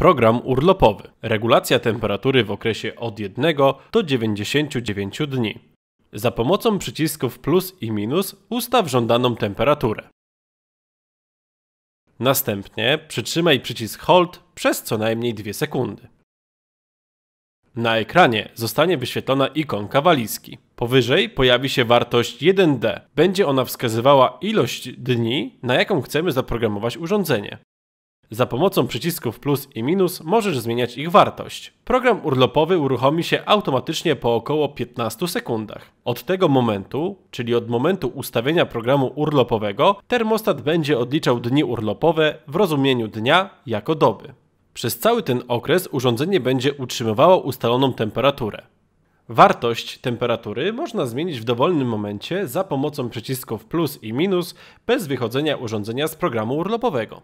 Program urlopowy. Regulacja temperatury w okresie od 1 do 99 dni. Za pomocą przycisków plus i minus ustaw żądaną temperaturę. Następnie przytrzymaj przycisk HOLD przez co najmniej 2 sekundy. Na ekranie zostanie wyświetlona ikonka walizki. Powyżej pojawi się wartość 1D. Będzie ona wskazywała ilość dni, na jaką chcemy zaprogramować urządzenie. Za pomocą przycisków plus i minus możesz zmieniać ich wartość. Program urlopowy uruchomi się automatycznie po około 15 sekundach. Od tego momentu, czyli od momentu ustawienia programu urlopowego, termostat będzie odliczał dni urlopowe w rozumieniu dnia jako doby. Przez cały ten okres urządzenie będzie utrzymywało ustaloną temperaturę. Wartość temperatury można zmienić w dowolnym momencie za pomocą przycisków plus i minus bez wychodzenia urządzenia z programu urlopowego.